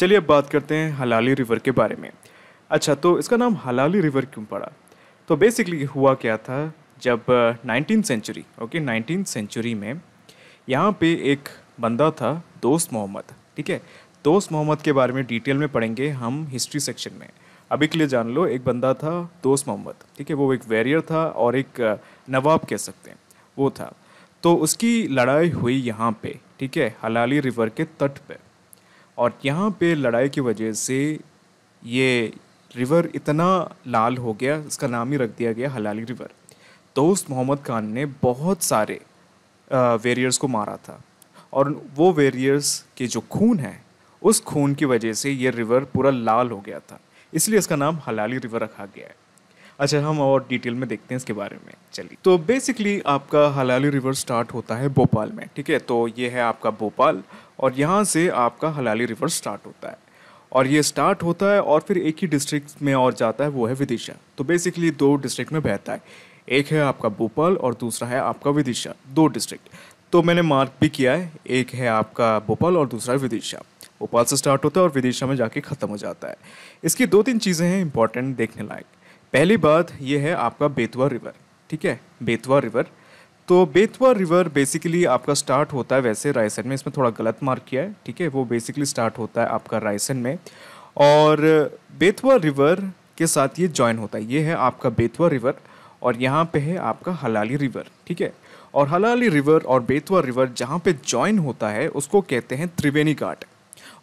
चलिए अब बात करते हैं हलाली रिवर के बारे में अच्छा तो इसका नाम हलाली रिवर क्यों पड़ा तो बेसिकली हुआ क्या था जब nineteen century okay nineteen century में यहाँ पे एक बंदा था दोस्त मोहम्मद ठीक है दोस्त मोहम्मद के बारे में डिटेल में पढ़ेंगे हम हिस्ट्री सेक्शन में अभी के लिए जान लो एक बंदा था दोस्त मोहम्मद ठीक है वो एक वैरियर था और एक नवाब कह सकते हैं वो था तो उसकी लड़ाई हुई यहाँ पे ठीक है हलाली रिवर के तट पर और यहाँ पे लड़ाई की वजह से ये रिवर इतना लाल हो गया इसका नाम ही रख दिया गया हलाली रिवर दोस्त मोहम्मद खान ने बहुत सारे वेरियर्स को मारा था और वो वेरियर्स के जो खून है उस खून की वजह से ये रिवर पूरा लाल हो गया था इसलिए इसका नाम हलाली रिवर रखा गया है अच्छा हम और डिटेल में देखते हैं इसके बारे में चलिए तो बेसिकली आपका हलाली रिवर स्टार्ट होता है भोपाल में ठीक है तो ये है आपका भोपाल और यहाँ से आपका हलाली रिवर स्टार्ट होता है और ये स्टार्ट होता है और फिर एक ही डिस्ट्रिक्ट में और जाता है वो है विदिशा तो बेसिकली दो डिस्ट्रिक्ट में बहता है एक है आपका भोपाल और दूसरा है आपका विदिशा दो डिस्ट्रिक्ट तो मैंने मार्क भी किया है एक है आपका भोपाल और दूसरा है विदिशा भोपाल से स्टार्ट होता है और विदिशा में जाके ख़त्म हो जाता है इसकी दो तीन चीज़ें हैं इंपॉर्टेंट देखने लायक पहली बात यह है आपका बेतवा रिवर ठीक है बेतवा रिवर तो बेतवा रिवर बेसिकली आपका स्टार्ट होता है वैसे रायसेन में इसमें थोड़ा गलत मार्क किया है ठीक है वो बेसिकली स्टार्ट होता है आपका रायसेन में और बेतवा रिवर के साथ ये ज्वाइन होता है ये है आपका बेतवा रिवर और यहाँ पे है आपका हलाली रिवर ठीक है और हलाली रिवर और बेतवा रिवर जहाँ पे ज्वाइन होता है उसको कहते हैं त्रिवेणी घाट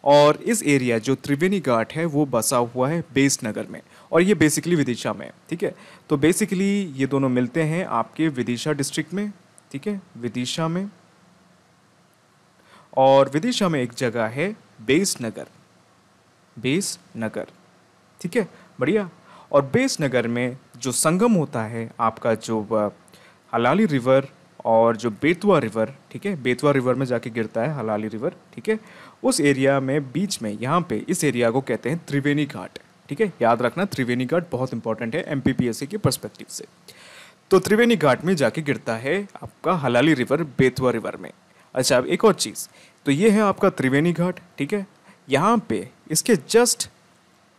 और इस एरिया जो त्रिवेणी घाट है वो बसा हुआ है बेस नगर में और ये बेसिकली विदिशा में ठीक है तो बेसिकली ये दोनों मिलते हैं आपके विदिशा डिस्ट्रिक्ट में ठीक है विदिशा में और विदिशा में एक जगह है बेस नगर बेस नगर ठीक है बढ़िया और बेस नगर में जो संगम होता है आपका जो हलाली रिवर और जो बेतवा रिवर ठीक है बेतवा रिवर में जाके गिरता है हलाली रिवर ठीक है उस एरिया में बीच में यहाँ पे इस एरिया को कहते हैं त्रिवेणी घाट ठीक है याद रखना त्रिवेणी घाट बहुत इंपॉर्टेंट है एम के परस्पेक्टिव से तो त्रिवेणी घाट में जाके गिरता है आपका हलाली रिवर बेतवा रिवर में अच्छा अब एक और चीज़ तो ये है आपका त्रिवेणी घाट ठीक है यहाँ पे इसके जस्ट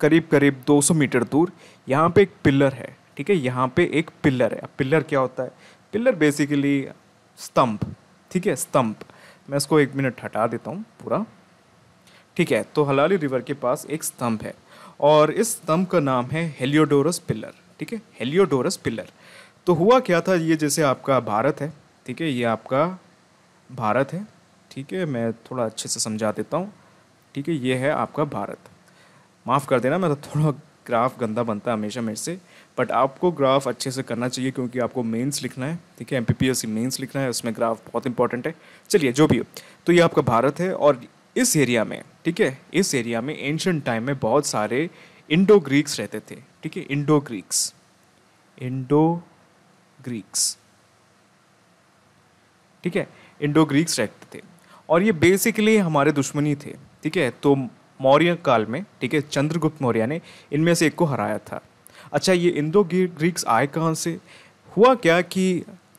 करीब करीब 200 मीटर दूर यहाँ पे एक पिल्लर है ठीक है यहाँ पे एक पिल्लर है पिल्लर क्या होता है पिल्लर बेसिकली स्तंभ ठीक है स्तंभ मैं इसको एक मिनट हटा देता हूँ पूरा ठीक है तो हलाली रिवर के पास एक स्तंभ है और इस स्तंभ का नाम है हेलियोडोरस पिलर ठीक है हेलियोडोरस पिलर तो हुआ क्या था ये जैसे आपका भारत है ठीक है ये आपका भारत है ठीक है मैं थोड़ा अच्छे से समझा देता हूँ ठीक है ये है आपका भारत माफ़ कर देना मैं तो थोड़ा ग्राफ गंदा बनता है हमेशा मेरे से बट आपको ग्राफ अच्छे से करना चाहिए क्योंकि आपको मेंस लिखना है ठीक है एम पी मेंस लिखना है उसमें ग्राफ बहुत इंपॉर्टेंट है चलिए जो भी हो तो ये आपका भारत है और इस एरिया में ठीक है इस एरिया में एंशंट टाइम में बहुत सारे इंडो ग्रीक्स रहते थे ठीक है इंडो ग्रीक्स इंडो ग्रीक्स ठीक है इंडो ग्रीक्स रहते थे और ये बेसिकली हमारे दुश्मनी थे ठीक है तो मौर्य काल में ठीक है चंद्रगुप्त मौर्य ने इनमें से एक को हराया था अच्छा ये इंडो ग्रीक्स आए कहाँ से हुआ क्या कि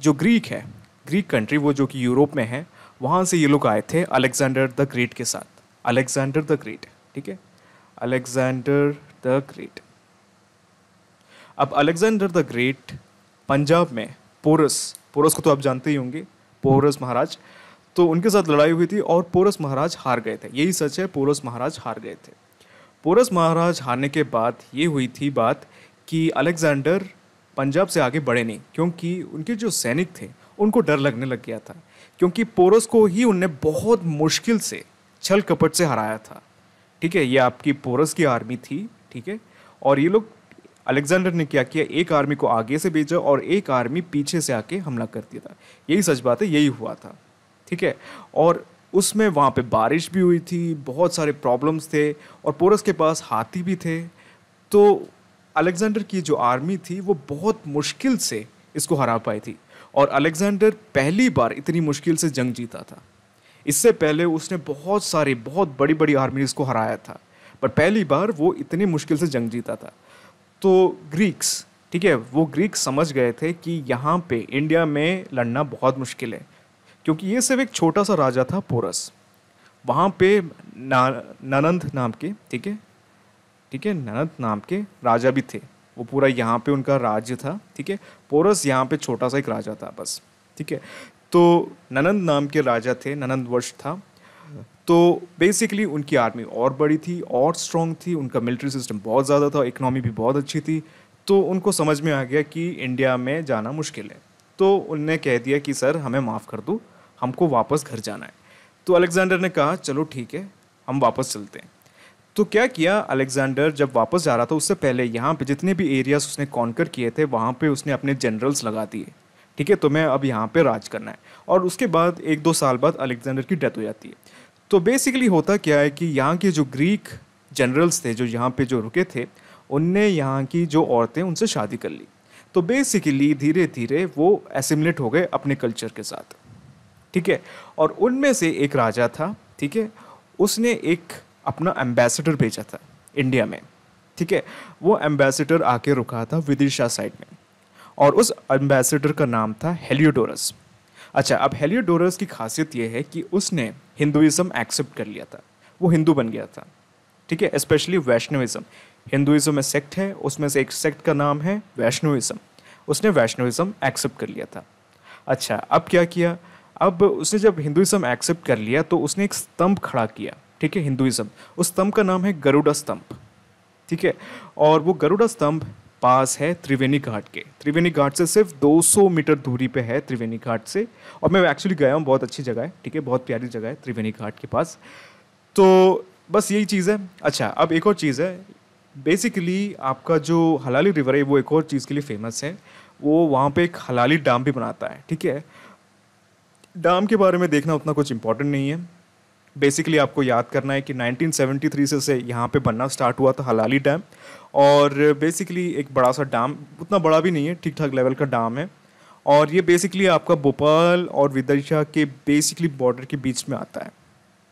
जो ग्रीक है ग्रीक कंट्री वो जो कि यूरोप में है वहाँ से ये लोग आए थे अलेक्जेंडर द ग्रेट के साथ अलेक्जेंडर द ग्रेट ठीक है अलेक्जेंडर द ग्रेट अब अलेक्जेंडर द ग्रेट पंजाब में पोरस पोरस को तो आप जानते ही होंगे पोरस महाराज तो उनके साथ लड़ाई हुई थी और पोरस महाराज हार गए थे यही सच है पोरस महाराज हार गए थे पोरस महाराज हारने के बाद ये हुई थी बात कि अलेक्जेंडर पंजाब से आगे बढ़े नहीं क्योंकि उनके जो सैनिक थे उनको डर लगने लग गया था क्योंकि पोरस को ही उनने बहुत मुश्किल से छल कपट से हराया था ठीक है ये आपकी पोरस की आर्मी थी ठीक है और ये लोग अलेक्जेंडर ने क्या किया एक आर्मी को आगे से भेजा और एक आर्मी पीछे से आके हमला कर दिया था यही सच बात है यही हुआ था ठीक है और उसमें वहाँ पे बारिश भी हुई थी बहुत सारे प्रॉब्लम्स थे और पोरस के पास हाथी भी थे तो अलेक्जेंडर की जो आर्मी थी वो बहुत मुश्किल से इसको हरा पाई थी और अलेक्जेंडर पहली बार इतनी मुश्किल से जंग जीता था इससे पहले उसने बहुत सारी बहुत बड़ी बड़ी आर्मीज को हराया था पर पहली बार वो इतनी मुश्किल से जंग जीता था तो ग्रीक्स ठीक है वो ग्रीक समझ गए थे कि यहाँ पे इंडिया में लड़ना बहुत मुश्किल है क्योंकि ये सिर्फ एक छोटा सा राजा था पोरस वहाँ पे ना ननंद नाम के ठीक है ठीक है ननंद नाम के राजा भी थे वो पूरा यहाँ पे उनका राज्य था ठीक है पोरस यहाँ पे छोटा सा एक राजा था बस ठीक है तो ननंद नाम के राजा थे ननंद वर्ष था तो बेसिकली उनकी आर्मी और बड़ी थी और स्ट्रॉन्ग थी उनका मिलिट्री सिस्टम बहुत ज़्यादा था इकनॉमी भी बहुत अच्छी थी तो उनको समझ में आ गया कि इंडिया में जाना मुश्किल है तो उनने कह दिया कि सर हमें माफ़ कर दो हमको वापस घर जाना है तो अलेक्ज़ेंडर ने कहा चलो ठीक है हम वापस चलते हैं तो क्या किया अलेक्ज़ेंडर जब वापस जा रहा था उससे पहले यहाँ पे जितने भी एरियाज उसने कॉन्कर किए थे वहाँ पे उसने अपने जनरल्स लगा दिए ठीक है तुम्हें तो अब यहाँ पे राज करना है और उसके बाद एक दो साल बाद अलेक्जेंडर की डेथ हो जाती है तो बेसिकली होता क्या है कि यहाँ के जो ग्रीक जनरल्स थे जो यहाँ पे जो रुके थे उनने यहाँ की जो औरतें उनसे शादी कर ली तो बेसिकली धीरे धीरे वो एसिमलेट हो गए अपने कल्चर के साथ ठीक है और उनमें से एक राजा था ठीक है उसने एक अपना एम्बेसडर भेजा था इंडिया में ठीक है वो एम्बेसडर आके रुका था विदिशा साइड में और उस एम्बेसडर का नाम था हेलियोडोरस अच्छा अब हेलियोडोरस की खासियत यह है कि उसने हिंदुज़म एक्सेप्ट कर लिया था वो हिंदू बन गया था ठीक है स्पेशली वैष्णविज़म हिंदुज़म में सेक्ट है उसमें से एक सेक्ट का नाम है वैष्णविज़म उसने वैष्णविज़म एक्सेप्ट कर लिया था अच्छा अब क्या किया अब उसने जब हिंदुज़म एक्सेप्ट कर लिया तो उसने एक स्तंभ खड़ा किया ठीक है हिंदुज़म उस स्तंभ का नाम है गरुड़ा स्तंभ ठीक है और वो गरुड़ा स्तंभ पास है त्रिवेणी घाट के त्रिवेणी घाट से सिर्फ 200 मीटर दूरी पे है त्रिवेणी घाट से और मैं एक्चुअली गया हूँ बहुत अच्छी जगह है ठीक है बहुत प्यारी जगह है त्रिवेणी घाट के पास तो बस यही चीज़ है अच्छा अब एक और चीज़ है बेसिकली आपका जो हलाली रिवर है वो एक और चीज़ के लिए फेमस है वो वहाँ पे एक हलाली डैम भी बनाता है ठीक है डैम के बारे में देखना उतना कुछ इम्पोर्टेंट नहीं है बेसिकली आपको याद करना है कि 1973 से से यहाँ पे बनना स्टार्ट हुआ था हलाली डैम और बेसिकली एक बड़ा सा डैम उतना बड़ा भी नहीं है ठीक ठाक लेवल का डैम है और ये बेसिकली आपका भोपाल और विदर्शा के बेसिकली बॉर्डर के बीच में आता है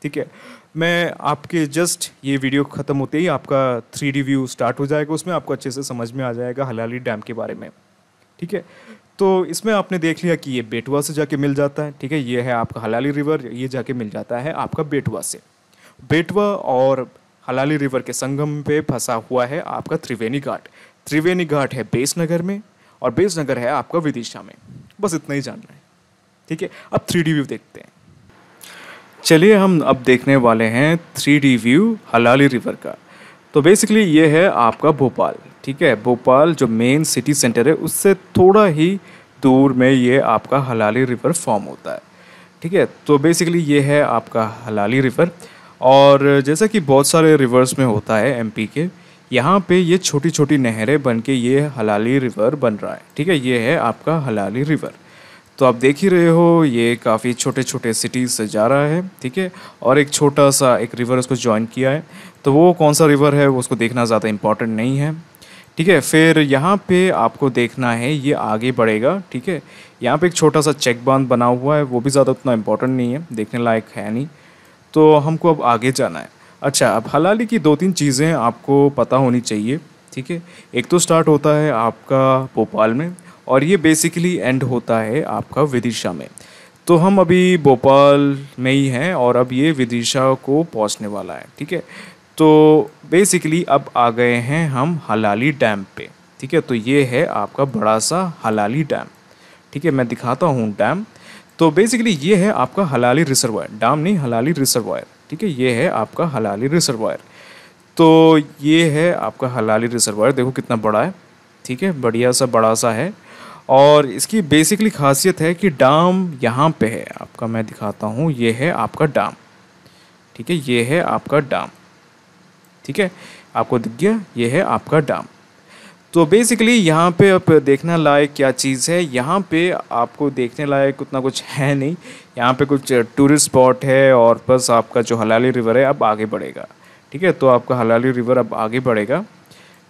ठीक है मैं आपके जस्ट ये वीडियो ख़त्म होते ही आपका थ्री व्यू स्टार्ट हो जाएगा उसमें आपको अच्छे से समझ में आ जाएगा हलाली डैम के बारे में ठीक है तो इसमें आपने देख लिया कि ये बेटुआ से जाके मिल जाता है ठीक है ये है आपका हलाली रिवर ये जाके मिल जाता है आपका बेटुआ से बेटुआ और हलाली रिवर के संगम पे फंसा हुआ है आपका त्रिवेणी घाट त्रिवेणी घाट है बेसनगर में और बेसनगर है आपका विदिशा में बस इतना ही जानना है ठीक है अब थ्री व्यू देखते हैं चलिए हम अब देखने वाले हैं थ्री व्यू हलाली रिवर का तो बेसिकली ये है आपका भोपाल ठीक है भोपाल जो मेन सिटी सेंटर है उससे थोड़ा ही दूर में ये आपका हलाली रिवर फॉर्म होता है ठीक है तो बेसिकली ये है आपका हलाली रिवर और जैसा कि बहुत सारे रिवर्स में होता है एमपी के यहाँ पे ये छोटी छोटी नहरें बन के ये हलाली रिवर बन रहा है ठीक है ये है आपका हलाली रिवर तो आप देख ही रहे हो ये काफ़ी छोटे छोटे सिटीज़ से जा रहा है ठीक है और एक छोटा सा एक रिवर उसको ज्वाइन किया है तो वो कौन सा रिवर है वो उसको देखना ज़्यादा इम्पॉर्टेंट नहीं है ठीक है फिर यहाँ पे आपको देखना है ये आगे बढ़ेगा ठीक है यहाँ पे एक छोटा सा चेक बांध बना हुआ है वो भी ज़्यादा उतना इम्पोर्टेंट नहीं है देखने लायक है नहीं तो हमको अब आगे जाना है अच्छा अब हलाली की दो तीन चीज़ें आपको पता होनी चाहिए ठीक है एक तो स्टार्ट होता है आपका भोपाल में और ये बेसिकली एंड होता है आपका विदिशा में तो हम अभी भोपाल में ही हैं और अब ये विदिशा को पहुंचने वाला है ठीक है तो बेसिकली अब आ गए हैं हम हलाली डैम पे ठीक है तो ये है आपका बड़ा सा हलाली डैम ठीक है मैं दिखाता हूँ डैम तो बेसिकली ये है आपका हलाली रिसर्वायर डैम नहीं हलाली रिसर्वायर ठीक है ये है आपका हलाली रिसर्वायर तो ये है आपका हलाली रिसर्वायर देखो कितना बड़ा है ठीक है बढ़िया सा बड़ा सा है और इसकी बेसिकली खासियत है कि डाम यहाँ पे है आपका मैं दिखाता हूँ ये है आपका डाम ठीक है ये है आपका डाम ठीक है आपको दिख गया ये है आपका डैम तो बेसिकली यहाँ पे आप देखने लायक क्या चीज़ है यहाँ पे आपको देखने लायक उतना कुछ है नहीं यहाँ पे कुछ टूरिस्ट स्पॉट है और बस आपका जो हलाली रिवर है अब आगे बढ़ेगा ठीक है तो आपका हलाली रिवर अब आगे बढ़ेगा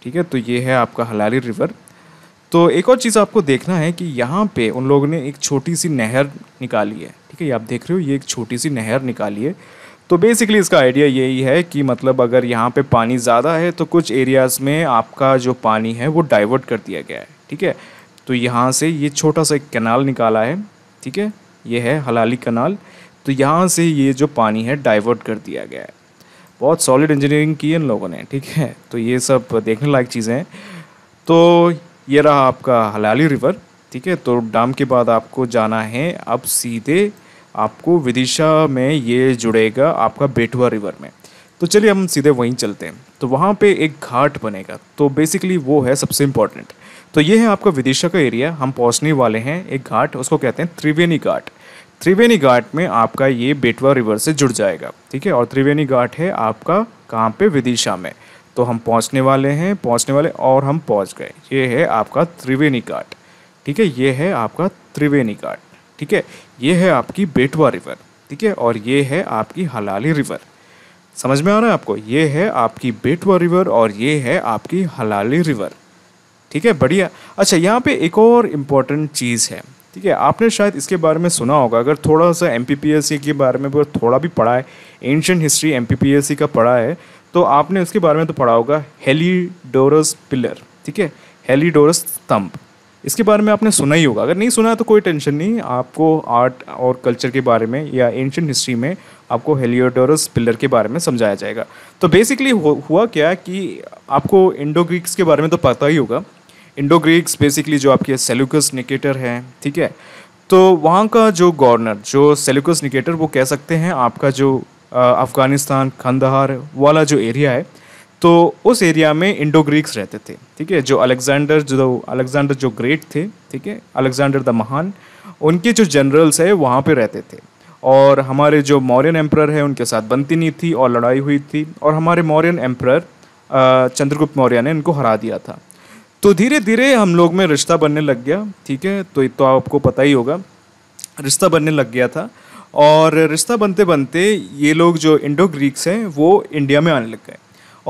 ठीक है तो ये है आपका हलाली रिवर तो एक और चीज़ आपको देखना है कि यहाँ पे उन लोगों ने एक छोटी सी नहर निकाली है ठीक है ये आप देख रहे हो ये एक छोटी सी नहर निकाली है तो बेसिकली इसका आइडिया यही है कि मतलब अगर यहाँ पे पानी ज़्यादा है तो कुछ एरियाज़ में आपका जो पानी है वो डाइवर्ट कर दिया गया है ठीक है तो यहाँ से ये छोटा सा एक कनाल निकाला है ठीक है ये है हलाली कनाल तो यहाँ से ये जो पानी है डाइवर्ट कर दिया गया है बहुत सॉलिड इंजीनियरिंग की है इन लोगों ने ठीक है तो ये सब देखने लायक चीज़ें हैं तो ये रहा आपका हलाली रिवर ठीक है तो डाम के बाद आपको जाना है अब सीधे आपको विदिशा में ये जुड़ेगा आपका बेटुआ रिवर में तो चलिए हम सीधे वहीं चलते हैं तो वहाँ पे एक घाट बनेगा तो बेसिकली वो है सबसे इम्पॉर्टेंट तो ये है आपका विदिशा का एरिया हम पहुँचने वाले हैं एक घाट उसको कहते हैं त्रिवेणी घाट त्रिवेणी घाट में आपका ये बेटवा रिवर से जुड़ जाएगा ठीक है और त्रिवेणी घाट है आपका कहाँ पे विदिशा में तो हम पहुँचने वाले हैं पहुँचने वाले और हम पहुँच गए ये है आपका त्रिवेणी घाट ठीक है ये है आपका त्रिवेणी घाट ठीक है ये है आपकी बेटवा रिवर ठीक है और ये है आपकी हलाली रिवर समझ में आ रहा है आपको ये है आपकी बेटवा रिवर और ये है आपकी हलाली रिवर ठीक है बढ़िया अच्छा यहाँ पे एक और इम्पॉर्टेंट चीज़ है ठीक है आपने शायद इसके बारे में सुना होगा अगर थोड़ा सा एम के बारे में थोड़ा भी पढ़ा है एंशंट हिस्ट्री एम का पढ़ा है तो आपने उसके बारे में तो पढ़ा होगा हेलीडोरस पिलर ठीक है हेलीडोरस स्तंभ इसके बारे में आपने सुना ही होगा अगर नहीं सुना है तो कोई टेंशन नहीं आपको आर्ट और कल्चर के बारे में या एंशंट हिस्ट्री में आपको हेलियोडोरस पिलर के बारे में समझाया जाएगा तो बेसिकली हुआ क्या कि आपको इंडो ग्रीक्स के बारे में तो पता ही होगा इंडो ग्रीक्स बेसिकली जो आपके सेल्युकस निकेटर हैं ठीक है तो वहाँ का जो गवर्नर जो सेल्यूकस निकेटर वो कह सकते हैं आपका जो अफ़गानिस्तान खंदहार वाला जो एरिया है तो उस एरिया में इंडो ग्रीक्स रहते थे ठीक है जो अलेक्जेंडर जो अलेक्जेंडर जो ग्रेट थे ठीक है अलेक्जेंडर द महान उनके जो जनरल्स है वहाँ पे रहते थे और हमारे जो मौर्यन एम्प्रर है उनके साथ बनती नहीं थी और लड़ाई हुई थी और हमारे मौर्यन एम्प्रर चंद्रगुप्त मौर्य ने इनको हरा दिया था तो धीरे धीरे हम लोग में रिश्ता बनने लग गया ठीक है तो तो आपको पता ही होगा रिश्ता बनने लग गया था और रिश्ता बनते बनते ये लोग जो इंडो ग्रीक्स हैं वो इंडिया में आने लग गए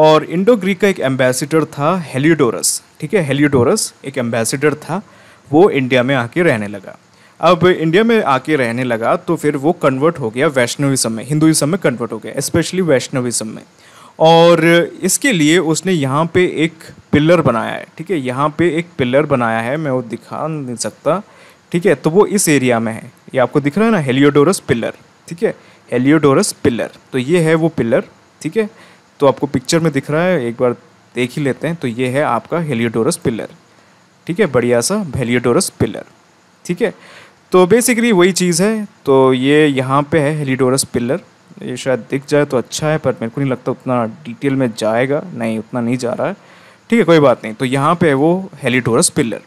और इंडो ग्रीक का एक एम्बेसडर था हेलियोडोरस ठीक है हेलियोडोरस एक एम्बेसडर था वो इंडिया में आके रहने लगा अब इंडिया में आके रहने लगा तो फिर वो कन्वर्ट हो गया वैष्णविज्म में हिंदुज़म में कन्वर्ट हो गया स्पेशली वैष्णविज्म में और इसके लिए उसने यहाँ पे एक पिलर बनाया है ठीक है यहाँ पे एक पिलर बनाया है मैं वो दिखा नहीं सकता ठीक है तो वो इस एरिया में है ये आपको दिख रहा है ना हेलियोडोरस पिलर ठीक है हेलियोडोरस पिलर तो ये है वो पिलर ठीक है तो आपको पिक्चर में दिख रहा है एक बार देख ही लेते हैं तो ये है आपका हेलियोडोरस पिलर ठीक है बढ़िया सा हेलियोडोरस पिलर ठीक है तो बेसिकली वही चीज़ है तो ये यहाँ पे है हेलीडोरस पिलर ये शायद दिख जाए तो अच्छा है पर मेरे को नहीं लगता उतना डिटेल में जाएगा नहीं उतना नहीं जा रहा है ठीक है कोई बात नहीं तो यहाँ पे है वो हेलीडोरस पिलर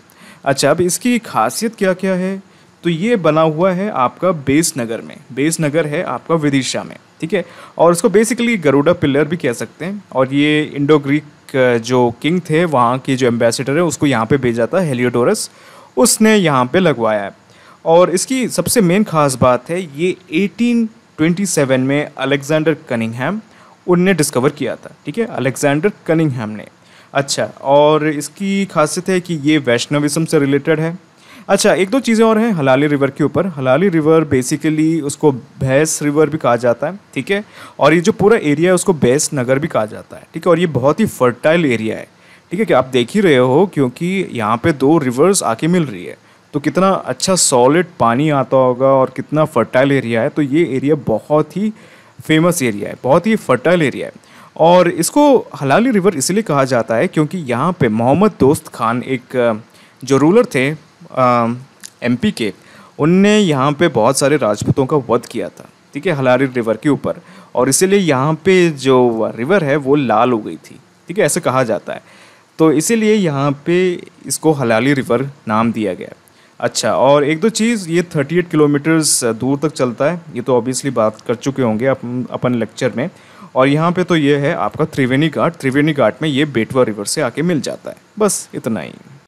अच्छा अब इसकी खासियत क्या क्या है तो ये बना हुआ है आपका बेस नगर में बेस नगर है आपका विदिशा में ठीक है और इसको बेसिकली गरुड़ा पिलर भी कह सकते हैं और ये इंडो ग्रीक जो किंग थे वहाँ के जो एम्बेसडर है उसको यहाँ पे भेजा था हेलियोडोरस उसने यहाँ पे लगवाया है और इसकी सबसे मेन खास बात है ये 1827 में अलेक्जेंडर कनिंगहम उनने डिस्कवर किया था ठीक है अलेक्जेंडर कनिंगहम ने अच्छा और इसकी खासियत है कि ये वैष्णविज्म से रिलेटेड है अच्छा एक दो चीज़ें और हैं हलाली रिवर के ऊपर हलाली रिवर बेसिकली उसको भैंस रिवर भी कहा जाता है ठीक है और ये जो पूरा एरिया है उसको बैस नगर भी कहा जाता है ठीक है और ये बहुत ही फर्टाइल एरिया है ठीक है कि आप देख ही रहे हो क्योंकि यहाँ पे दो रिवर्स आके मिल रही है तो कितना अच्छा सॉलिड पानी आता होगा और कितना फर्टाइल एरिया है तो ये एरिया बहुत ही फेमस एरिया है बहुत ही फर्टाइल एरिया है और इसको हलाली रिवर इसलिए कहा जाता है क्योंकि यहाँ पे मोहम्मद दोस्त खान एक जो रूलर थे एम के उनने यहाँ पे बहुत सारे राजपूतों का वध किया था ठीक है हलारी रिवर के ऊपर और इसीलिए यहाँ पे जो रिवर है वो लाल हो गई थी ठीक है ऐसा कहा जाता है तो इसीलिए यहाँ पे इसको हलाली रिवर नाम दिया गया अच्छा और एक दो चीज़ ये 38 किलोमीटर्स दूर तक चलता है ये तो ऑब्वियसली बात कर चुके होंगे अपन अपन लेक्चर में और यहाँ पे तो ये है आपका त्रिवेणी घाट त्रिवेणी घाट में ये बेटवा रिवर से आके मिल जाता है बस इतना ही